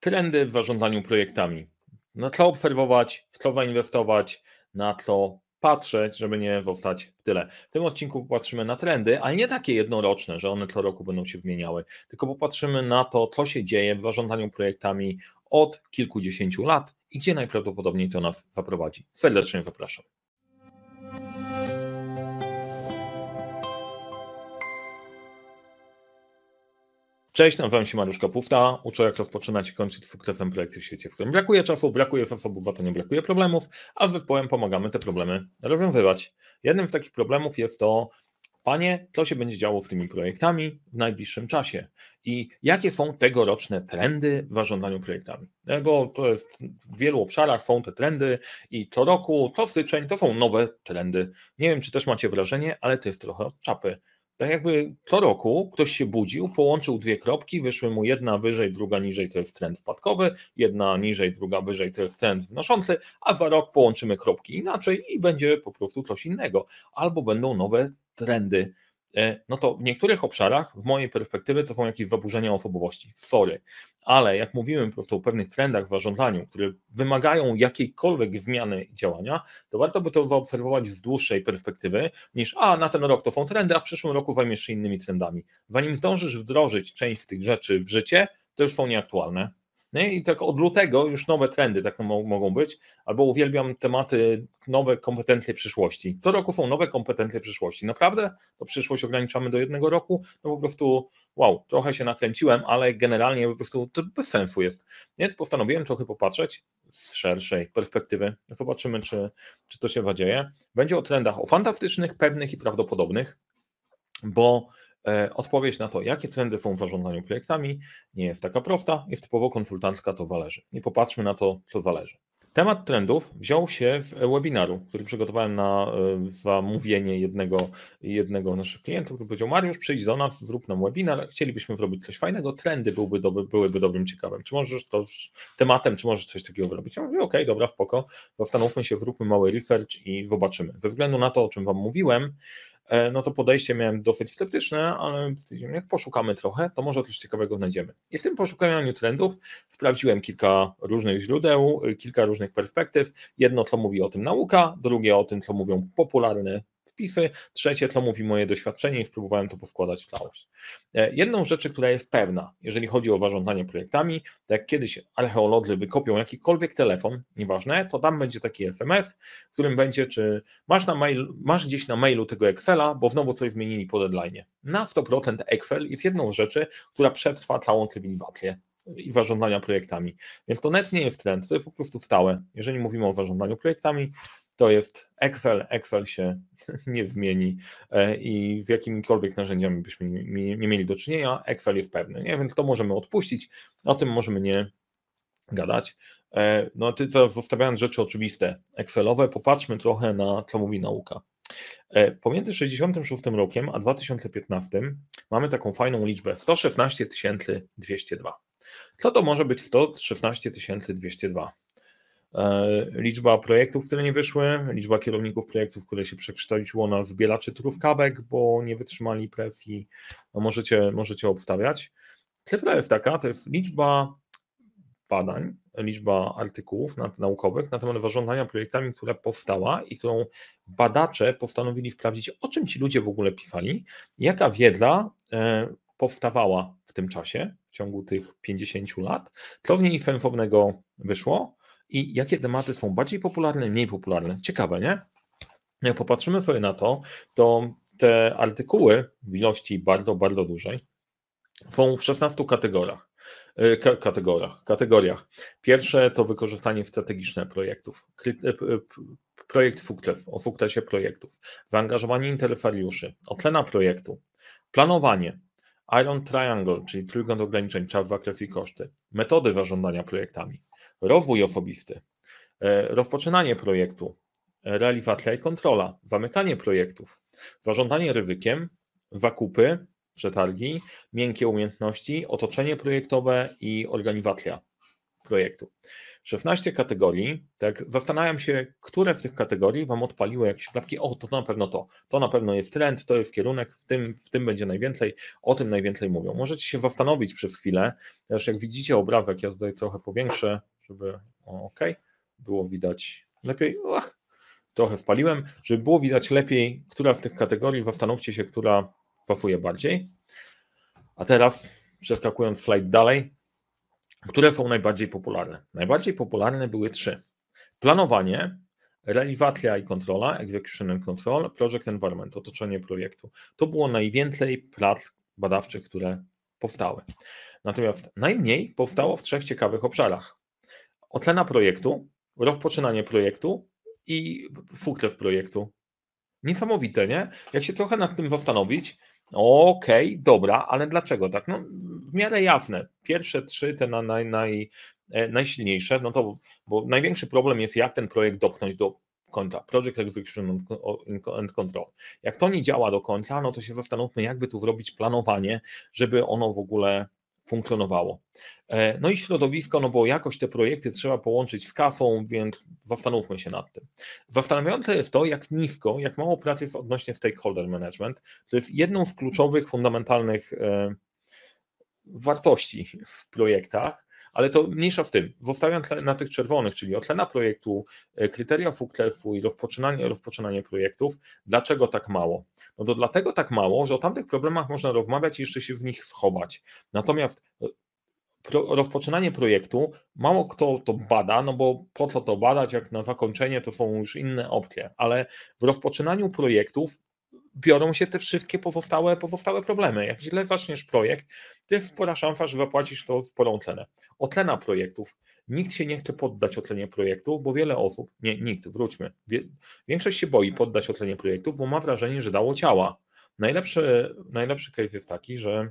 trendy w zarządzaniu projektami. Na co obserwować, w co zainwestować, na co patrzeć, żeby nie zostać w tyle. W tym odcinku popatrzymy na trendy, ale nie takie jednoroczne, że one co roku będą się zmieniały, tylko popatrzymy na to, co się dzieje w zarządzaniu projektami od kilkudziesięciu lat i gdzie najprawdopodobniej to nas zaprowadzi. Serdecznie zapraszam. Cześć, nazywam się Mariusz Kapufta, uczę jak rozpoczynać i kończyć sukcesem projekty w świecie, w którym brakuje czasu, brakuje zasobów, za to nie brakuje problemów, a z zespołem pomagamy te problemy rozwiązywać. Jednym z takich problemów jest to, panie, co się będzie działo z tymi projektami w najbliższym czasie i jakie są tegoroczne trendy w zarządzaniu projektami. Bo to jest w wielu obszarach są te trendy i co roku, co styczeń, to są nowe trendy. Nie wiem, czy też macie wrażenie, ale to jest trochę od czapy tak jakby co roku ktoś się budził, połączył dwie kropki, wyszły mu jedna wyżej, druga niżej, to jest trend spadkowy, jedna niżej, druga wyżej, to jest trend wznoszący, a za rok połączymy kropki inaczej i będzie po prostu coś innego, albo będą nowe trendy E, no to w niektórych obszarach, w mojej perspektywie to są jakieś zaburzenia osobowości. Sorry. Ale jak mówiłem, po prostu o pewnych trendach w zarządzaniu, które wymagają jakiejkolwiek zmiany działania, to warto by to zaobserwować z dłuższej perspektywy niż a na ten rok to są trendy, a w przyszłym roku zajmiesz się innymi trendami. Zanim zdążysz wdrożyć część z tych rzeczy w życie, to już są nieaktualne no i tak od lutego już nowe trendy tak mogą być, albo uwielbiam tematy nowe kompetencje przyszłości. Co roku są nowe kompetencje przyszłości. Naprawdę to przyszłość ograniczamy do jednego roku, no po prostu wow, trochę się nakręciłem, ale generalnie po prostu to bez sensu jest. Nie, postanowiłem trochę popatrzeć z szerszej perspektywy. Zobaczymy, czy, czy to się zadzieje. Będzie o trendach, o fantastycznych, pewnych i prawdopodobnych, bo E, odpowiedź na to, jakie trendy są w zarządzaniu projektami, nie jest taka prosta i typowo konsultantka to zależy. I popatrzmy na to, co zależy. Temat trendów wziął się w webinaru, który przygotowałem na e, zamówienie jednego, jednego naszych klientów, który powiedział Mariusz, przyjdź do nas, zrób nam webinar, chcielibyśmy zrobić coś fajnego, trendy byłby dobry, byłyby dobrym, ciekawym. Czy możesz to tematem, czy możesz coś takiego zrobić? Ja mówię, okej, dobra, w poko. zastanówmy się, zróbmy mały research i zobaczymy. Ze względu na to, o czym Wam mówiłem, E, no to podejście miałem dosyć sceptyczne, ale jak poszukamy trochę, to może coś ciekawego znajdziemy. I w tym poszukiwaniu trendów sprawdziłem kilka różnych źródeł, y, kilka różnych perspektyw. Jedno, co mówi o tym nauka, drugie o tym, co mówią popularne wpisy, trzecie to mówi moje doświadczenie i spróbowałem to poskładać w całość. E, jedną z rzeczy, która jest pewna, jeżeli chodzi o warządzanie projektami, to jak kiedyś archeolodzy wykopią jakikolwiek telefon, nieważne, to tam będzie taki SMS, w którym będzie, czy masz, na mail, masz gdzieś na mailu tego Excela, bo znowu coś zmienili po deadline. Na 100% Excel jest jedną z rzeczy, która przetrwa całą cywilizację i zarządzania projektami. Więc to net nie jest trend, to jest po prostu stałe. Jeżeli mówimy o zarządzaniu projektami, to jest Excel. Excel się nie zmieni e, i z jakimikolwiek narzędziami byśmy nie mieli do czynienia, Excel jest pewny. Nie wiem, możemy odpuścić, o tym możemy nie gadać. E, no, ty teraz zostawiając rzeczy oczywiste, Excelowe, popatrzmy trochę na co mówi nauka. E, pomiędzy 66 rokiem a 2015 mamy taką fajną liczbę 116 202. Co to może być 116 202? E, liczba projektów, które nie wyszły, liczba kierowników projektów, które się przekształciło na wbielaczy trówkawek, bo nie wytrzymali presji, no możecie, możecie obstawiać. Cyfra jest taka, to jest liczba badań, liczba artykułów naukowych na temat zarządzania projektami, która powstała i którą badacze postanowili sprawdzić, o czym ci ludzie w ogóle pisali, jaka wiedza e, powstawała w tym czasie, w ciągu tych 50 lat, co w niej sensownego wyszło, i jakie tematy są bardziej popularne, mniej popularne. Ciekawe, nie? Jak popatrzymy sobie na to, to te artykuły w ilości bardzo, bardzo dużej są w 16 kategoriach. E, kategoriach, kategoriach. Pierwsze to wykorzystanie strategiczne projektów, e, projekt sukces, o sukcesie projektów, zaangażowanie interesariuszy, ocena projektu, planowanie, Iron Triangle, czyli trójkąt ograniczeń, czas, zakres i koszty, metody zarządzania projektami, rozwój osobisty, e, rozpoczynanie projektu, e, realizacja i kontrola, zamykanie projektów, zarządzanie ryzykiem, zakupy, przetargi, miękkie umiejętności, otoczenie projektowe i organizacja projektu. 16 kategorii, tak zastanawiam się, które z tych kategorii Wam odpaliły jakieś klapki, o to na pewno to, to na pewno jest trend, to jest kierunek, w tym, w tym będzie najwięcej, o tym najwięcej mówią. Możecie się zastanowić przez chwilę, też jak widzicie obrazek, ja tutaj trochę powiększę, żeby ok, było widać lepiej. Uch, trochę spaliłem. Żeby było widać lepiej, która z tych kategorii, zastanówcie się, która pasuje bardziej. A teraz, przeskakując slajd dalej, które są najbardziej popularne? Najbardziej popularne były trzy. Planowanie, realizacja i kontrola, execution and control, project environment, otoczenie projektu. To było najwięcej prac badawczych, które powstały. Natomiast najmniej powstało w trzech ciekawych obszarach otlena projektu, rozpoczynanie projektu i sukces projektu. Niesamowite, nie? Jak się trochę nad tym zastanowić, okej, okay, dobra, ale dlaczego tak? No, w miarę jasne. Pierwsze trzy, te na, naj, naj, e, najsilniejsze, no to, bo największy problem jest, jak ten projekt dopchnąć do końca. Project Execution and Control. Jak to nie działa do końca, no to się zastanówmy, jakby tu zrobić planowanie, żeby ono w ogóle funkcjonowało. E, no i środowisko, no bo jakoś te projekty trzeba połączyć z kasą, więc zastanówmy się nad tym. Zastanawiające jest to, jak nisko, jak mało pracy jest odnośnie stakeholder management. To jest jedną z kluczowych, fundamentalnych e, wartości w projektach ale to mniejsza w tym. Wostawiam na tych czerwonych, czyli na projektu, e, kryteria sukcesu i rozpoczynanie, rozpoczynanie projektów. Dlaczego tak mało? No to dlatego tak mało, że o tamtych problemach można rozmawiać i jeszcze się w nich schować. Natomiast e, rozpoczynanie projektu, mało kto to bada, no bo po co to badać, jak na zakończenie to są już inne opcje, ale w rozpoczynaniu projektów biorą się te wszystkie pozostałe, pozostałe problemy. Jak źle zaczniesz projekt, to jest spora szansa, że zapłacisz to sporą cenę. Ocena projektów. Nikt się nie chce poddać ocenie projektów, bo wiele osób, nie, nikt, wróćmy, większość się boi poddać ocenie projektów, bo ma wrażenie, że dało ciała. Najlepszy, najlepszy case jest taki, że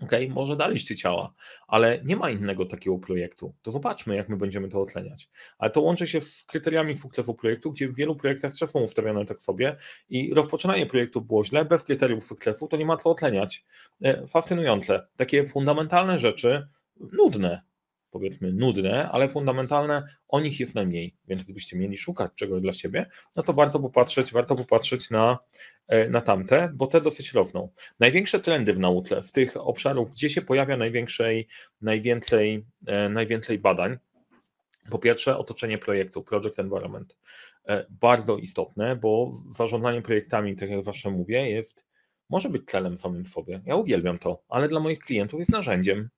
OK, może dalej ciała, ale nie ma innego takiego projektu. To zobaczmy, jak my będziemy to otleniać. Ale to łączy się z kryteriami sukcesu projektu, gdzie w wielu projektach trzeba ustawione tak sobie i rozpoczynanie projektu było źle, bez kryteriów sukcesu, to nie ma co otleniać. E, fascynujące. Takie fundamentalne rzeczy, nudne, powiedzmy nudne, ale fundamentalne, o nich jest najmniej. Więc gdybyście mieli szukać czegoś dla siebie, no to warto popatrzeć, warto popatrzeć na, e, na tamte, bo te dosyć rosną. Największe trendy w nauce, w tych obszarach, gdzie się pojawia największej, najwięcej, e, najwięcej badań, po pierwsze, otoczenie projektu, project environment. E, bardzo istotne, bo zarządzanie projektami, tak jak zawsze mówię, jest, może być celem samym sobie. Ja uwielbiam to, ale dla moich klientów jest narzędziem.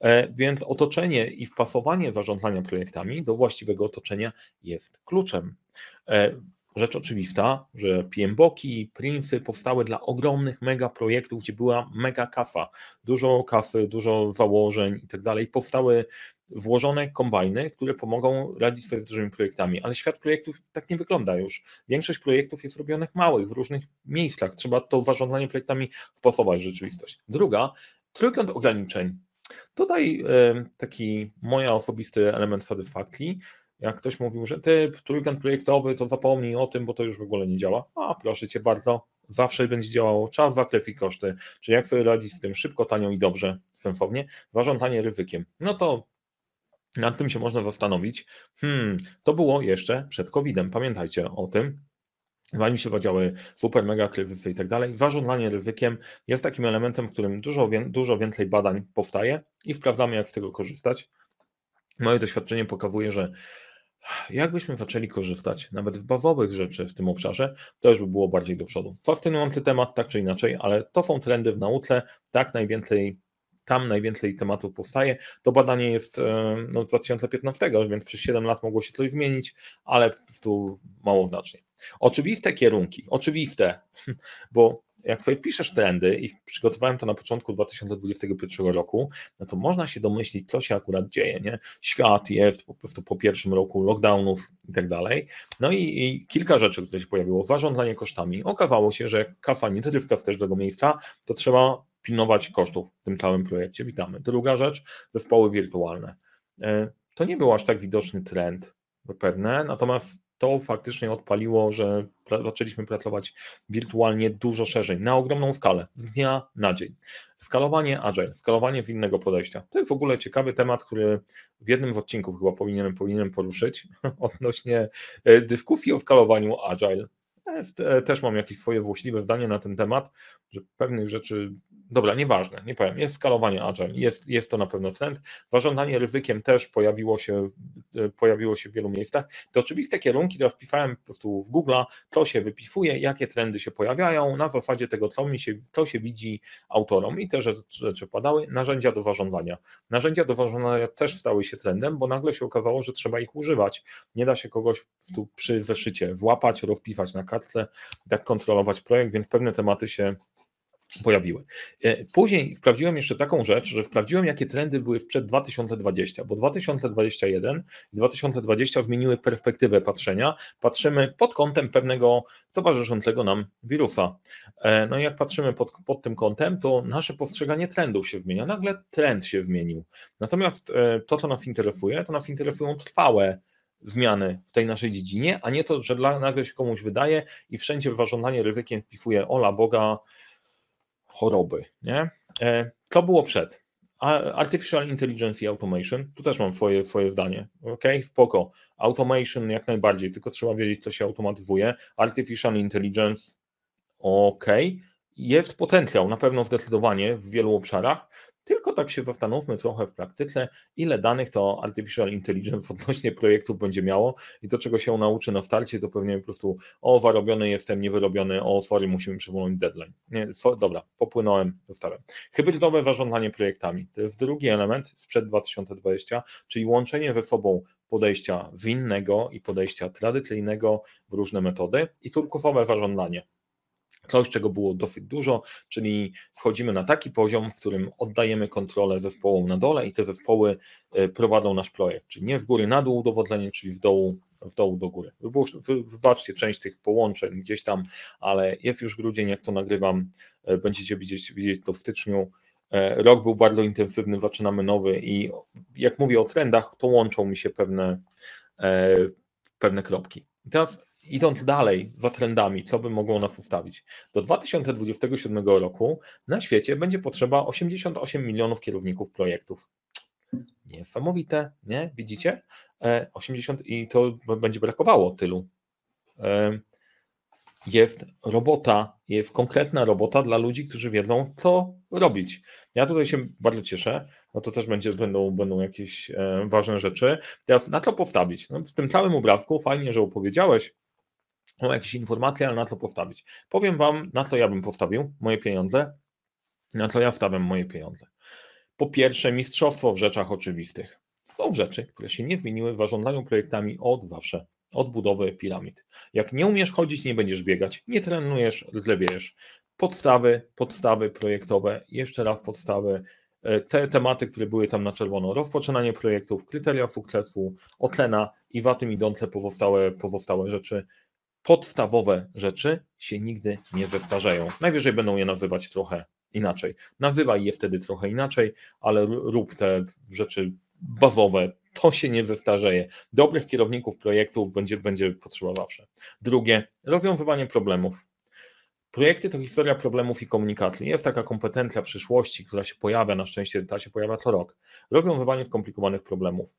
E, więc otoczenie i wpasowanie zarządzania projektami do właściwego otoczenia jest kluczem. E, rzecz oczywista, że PMBOKi, Prinsy powstały dla ogromnych mega projektów, gdzie była mega kasa, dużo kasy, dużo założeń i tak dalej. Powstały włożone kombajny, które pomogą radzić sobie z dużymi projektami, ale świat projektów tak nie wygląda już. Większość projektów jest robionych małych, w różnych miejscach. Trzeba to zarządzanie projektami wpasować w rzeczywistość. Druga, trójkąt ograniczeń Tutaj e, taki moja osobisty element satysfakcji. Jak ktoś mówił, że ty, trójkąt projektowy, to zapomnij o tym, bo to już w ogóle nie działa. A proszę cię bardzo, zawsze będzie działało czas, zakres i koszty. Czyli jak sobie radzić z tym szybko, tanio i dobrze, sensownie, zarządzanie ryzykiem. No to nad tym się można zastanowić. Hmm, to było jeszcze przed COVID-em. Pamiętajcie o tym. Zanim się wadziały super mega kryzysy i tak dalej, zarządzanie ryzykiem jest takim elementem, w którym dużo, dużo więcej badań powstaje i sprawdzamy, jak z tego korzystać. Moje doświadczenie pokazuje, że jakbyśmy zaczęli korzystać nawet w bazowych rzeczy w tym obszarze, to już by było bardziej do przodu. Fascynujący temat, tak czy inaczej, ale to są trendy w nauce, tak najwięcej tam najwięcej tematów powstaje. To badanie jest e, no, 2015, więc przez 7 lat mogło się coś zmienić, ale tu mało znacznie. Oczywiste kierunki, oczywiste, bo jak sobie wpiszesz trendy i przygotowałem to na początku 2021 roku, no to można się domyślić, co się akurat dzieje. Nie? Świat jest po prostu po pierwszym roku lockdownów i tak dalej. No i, i kilka rzeczy, które się pojawiło. Zarządzanie kosztami. Okazało się, że kafa nie trywka z każdego miejsca, to trzeba pilnować kosztów w tym całym projekcie. Witamy. Druga rzecz, zespoły wirtualne. E, to nie był aż tak widoczny trend, pewne, natomiast to faktycznie odpaliło, że zaczęliśmy pracować wirtualnie dużo szerzej, na ogromną skalę, z dnia na dzień. Skalowanie Agile, skalowanie z innego podejścia. To jest w ogóle ciekawy temat, który w jednym z odcinków chyba powinienem, powinienem poruszyć odnośnie e, dyskusji o skalowaniu Agile. E, e, też mam jakieś swoje złośliwe zdanie na ten temat, że pewnych rzeczy Dobra, nieważne, nie powiem. Jest skalowanie Agile, jest, jest to na pewno trend. Zarządzanie ryzykiem też pojawiło się, e, pojawiło się w wielu miejscach. Te oczywiste kierunki, które wpisałem po prostu w Google'a, to się wypisuje, jakie trendy się pojawiają, na zasadzie tego, co, mi się, co się widzi autorom i te rzeczy, rzeczy padały. Narzędzia do zarządzania. Narzędzia do zarządzania też stały się trendem, bo nagle się okazało, że trzeba ich używać. Nie da się kogoś tu przy zeszycie włapać, rozpisać na kartce, tak kontrolować projekt, więc pewne tematy się pojawiły. E, później sprawdziłem jeszcze taką rzecz, że sprawdziłem, jakie trendy były sprzed 2020, bo 2021 i 2020 zmieniły perspektywę patrzenia. Patrzymy pod kątem pewnego towarzyszącego nam wirusa. E, no i jak patrzymy pod, pod tym kątem, to nasze postrzeganie trendów się zmienia. Nagle trend się zmienił. Natomiast e, to, co nas interesuje, to nas interesują trwałe zmiany w tej naszej dziedzinie, a nie to, że dla, nagle się komuś wydaje i wszędzie w zarządzanie ryzykiem wpisuje ola Boga, choroby. Nie? Co e, było przed? Artificial Intelligence i Automation, tu też mam swoje, swoje zdanie, ok, spoko, automation jak najbardziej, tylko trzeba wiedzieć, co się automatyzuje, Artificial Intelligence, ok, jest potencjał, na pewno zdecydowanie w wielu obszarach, tylko tak się zastanówmy trochę w praktyce, ile danych to Artificial Intelligence odnośnie projektów będzie miało i to, czego się nauczy na starcie, to pewnie po prostu o, warobiony jestem, niewyrobiony, o, sorry, musimy przywołać deadline. Nie, so, dobra, popłynąłem, zostałem. Hybrydowe zarządzanie projektami. To jest drugi element sprzed 2020, czyli łączenie ze sobą podejścia winnego i podejścia tradycyjnego w różne metody i turkusowe zarządzanie. Coś, czego było dosyć dużo, czyli wchodzimy na taki poziom, w którym oddajemy kontrolę zespołom na dole i te zespoły e, prowadzą nasz projekt. Czyli nie z góry na dół udowodzenie, czyli z dołu, z dołu do góry. Wybaczcie część tych połączeń gdzieś tam, ale jest już grudzień, jak to nagrywam, e, będziecie widzieć, widzieć to w styczniu. E, rok był bardzo intensywny, zaczynamy nowy i jak mówię o trendach, to łączą mi się pewne, pewne kropki. teraz idąc dalej za trendami, co by mogło nas ustawić? Do 2027 roku na świecie będzie potrzeba 88 milionów kierowników projektów. Niesamowite, nie? Widzicie? 80 e, i to będzie brakowało tylu. E, jest robota, jest konkretna robota dla ludzi, którzy wiedzą, co robić. Ja tutaj się bardzo cieszę, no to też będzie, będą, będą jakieś e, ważne rzeczy. Teraz na to postawić. No, w tym całym obrazku fajnie, że opowiedziałeś, o jakieś informacje, ale na to postawić. Powiem Wam, na co ja bym postawił moje pieniądze, na co ja wstawiam moje pieniądze. Po pierwsze, mistrzostwo w rzeczach oczywistych. Są rzeczy, które się nie zmieniły, zarządzaniu projektami od zawsze, od budowy piramid. Jak nie umiesz chodzić, nie będziesz biegać, nie trenujesz, zlewiejesz. Podstawy, podstawy projektowe, jeszcze raz podstawy, e, te tematy, które były tam na czerwono, rozpoczynanie projektów, kryteria sukcesu, ocena i za tym idące pozostałe, pozostałe rzeczy podstawowe rzeczy się nigdy nie powtarzają. Najwyżej będą je nazywać trochę inaczej. Nazywaj je wtedy trochę inaczej, ale rób te rzeczy bazowe. To się nie zestarzeje. Dobrych kierowników projektów będzie, będzie potrzeba zawsze. Drugie, rozwiązywanie problemów. Projekty to historia problemów i komunikacji. Jest taka kompetencja przyszłości, która się pojawia, na szczęście ta się pojawia co rok. Rozwiązywanie skomplikowanych problemów.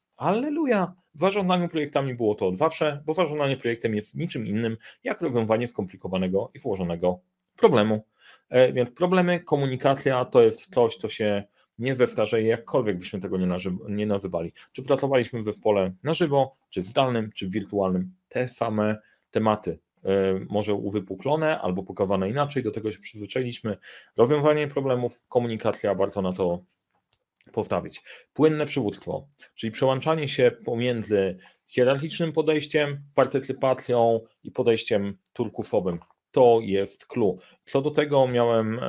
W Zarządzaniu projektami było to od zawsze, bo zarządzanie projektem jest niczym innym jak rozwiązywanie skomplikowanego i złożonego problemu. E, więc problemy, komunikacja to jest coś, co się nie zestarzeje, jakkolwiek byśmy tego nie, nie nazywali. Czy pracowaliśmy w zespole na żywo, czy zdalnym, czy wirtualnym, te same tematy. E, może uwypuklone albo pokawane inaczej, do tego się przyzwyczailiśmy. Rozwiązanie problemów, komunikacja, warto na to powtarzać. Płynne przywództwo, czyli przełączanie się pomiędzy hierarchicznym podejściem, partycypacją i podejściem turkufowym. To jest clue. Co do tego miałem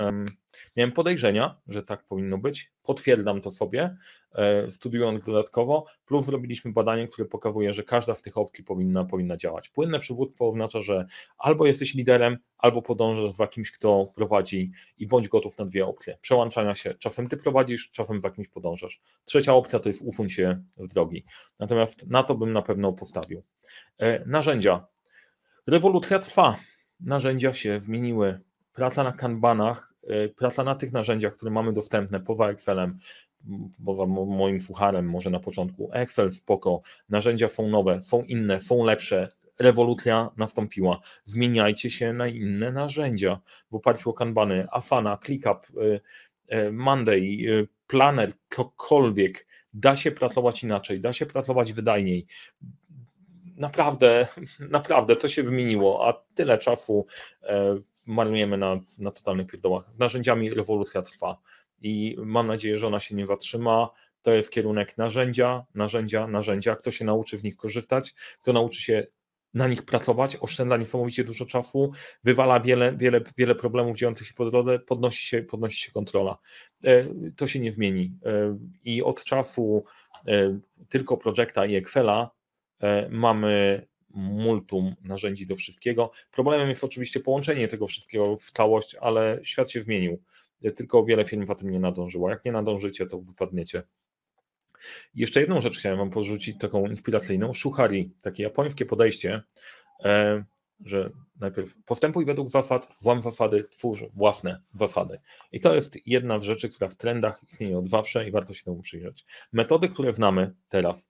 Miałem podejrzenia, że tak powinno być, potwierdzam to sobie, e, studiując dodatkowo, plus zrobiliśmy badanie, które pokazuje, że każda z tych opcji powinna, powinna działać. Płynne przywództwo oznacza, że albo jesteś liderem, albo podążasz za kimś, kto prowadzi i bądź gotów na dwie opcje. Przełączania się, czasem ty prowadzisz, czasem za kimś podążasz. Trzecia opcja to jest usuń się z drogi. Natomiast na to bym na pewno postawił. E, narzędzia. Rewolucja trwa. Narzędzia się zmieniły. Praca na kanbanach Y, praca na tych narzędziach, które mamy dostępne poza Excelem, poza moim fucharem może na początku, Excel spoko, narzędzia są nowe, są inne, są lepsze, rewolucja nastąpiła. Zmieniajcie się na inne narzędzia w oparciu o kanbany, Afana, ClickUp, y, y, Monday, Planner, cokolwiek. Da się pracować inaczej, da się pracować wydajniej. Naprawdę, naprawdę to się wymieniło, a tyle czasu e, marnujemy na, na totalnych pierdołach. Z narzędziami rewolucja trwa i mam nadzieję, że ona się nie zatrzyma. To jest kierunek narzędzia, narzędzia, narzędzia. Kto się nauczy w nich korzystać, kto nauczy się na nich pracować, oszczędza niesamowicie dużo czasu, wywala wiele, wiele, wiele problemów dziejących się po drodze, podnosi się, podnosi się kontrola. E, to się nie zmieni. E, I od czasu e, tylko projekta i Excela mamy multum narzędzi do wszystkiego. Problemem jest oczywiście połączenie tego wszystkiego w całość, ale świat się zmienił. Tylko wiele firm za tym nie nadążyło. Jak nie nadążycie, to wypadniecie. Jeszcze jedną rzecz chciałem Wam porzucić, taką inspiracyjną. Shuhari, takie japońskie podejście, e, że najpierw postępuj według zasad, włam zasady, twórz własne zasady. I to jest jedna z rzeczy, która w trendach istnieje od zawsze i warto się temu przyjrzeć. Metody, które znamy teraz,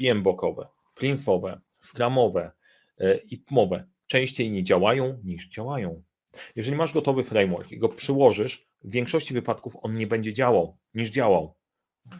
PM-bokowe, prince'owe, framowe e, i pmowe częściej nie działają niż działają. Jeżeli masz gotowy framework i go przyłożysz, w większości wypadków on nie będzie działał niż działał,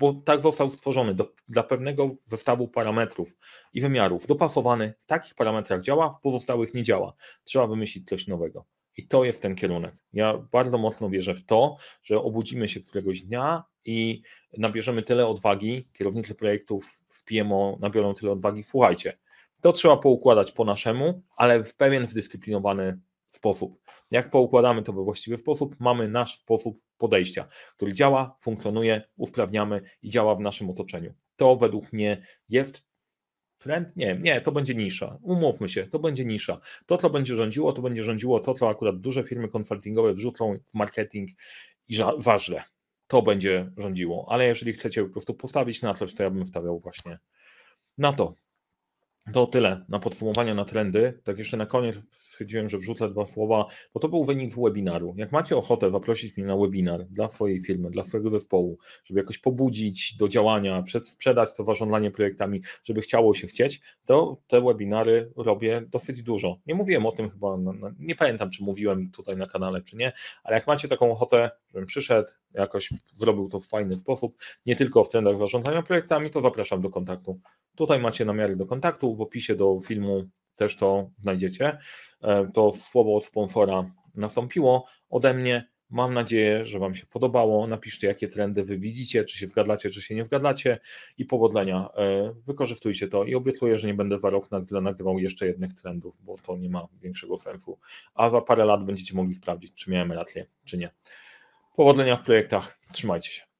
bo tak został stworzony do, dla pewnego zestawu parametrów i wymiarów. Dopasowany w takich parametrach działa, w pozostałych nie działa. Trzeba wymyślić coś nowego. I to jest ten kierunek. Ja bardzo mocno wierzę w to, że obudzimy się któregoś dnia i nabierzemy tyle odwagi, kierownicy projektów w PMO nabiorą tyle odwagi. Słuchajcie, to trzeba poukładać po naszemu, ale w pewien zdyscyplinowany sposób. Jak poukładamy to we właściwy sposób, mamy nasz sposób podejścia, który działa, funkcjonuje, usprawniamy i działa w naszym otoczeniu. To według mnie jest trend? Nie, nie, to będzie nisza. Umówmy się, to będzie nisza. To, co będzie rządziło, to będzie rządziło to, co akurat duże firmy konsultingowe wrzucą w marketing i ważne. To będzie rządziło. Ale jeżeli chcecie po prostu postawić na coś, to ja bym stawiał właśnie na to. To tyle na podsumowanie na trendy. Tak jeszcze na koniec stwierdziłem, że wrzucę dwa słowa, bo to był wynik webinaru. Jak macie ochotę zaprosić mnie na webinar dla swojej firmy, dla swojego zespołu, żeby jakoś pobudzić do działania, sprzedać to zarządzanie projektami, żeby chciało się chcieć, to te webinary robię dosyć dużo. Nie mówiłem o tym chyba, no, no, nie pamiętam czy mówiłem tutaj na kanale, czy nie, ale jak macie taką ochotę, żebym przyszedł, jakoś zrobił to w fajny sposób, nie tylko w trendach zarządzania projektami, to zapraszam do kontaktu. Tutaj macie namiary do kontaktu, w opisie do filmu też to znajdziecie. E, to słowo od sponsora nastąpiło ode mnie. Mam nadzieję, że Wam się podobało. Napiszcie, jakie trendy Wy widzicie, czy się zgadlacie, czy się nie zgadlacie i powodzenia. E, wykorzystujcie to i obiecuję, że nie będę za rok nagrywał jeszcze jednych trendów, bo to nie ma większego sensu. A za parę lat będziecie mogli sprawdzić, czy miałem rację, czy nie. Powodzenia w projektach. Trzymajcie się.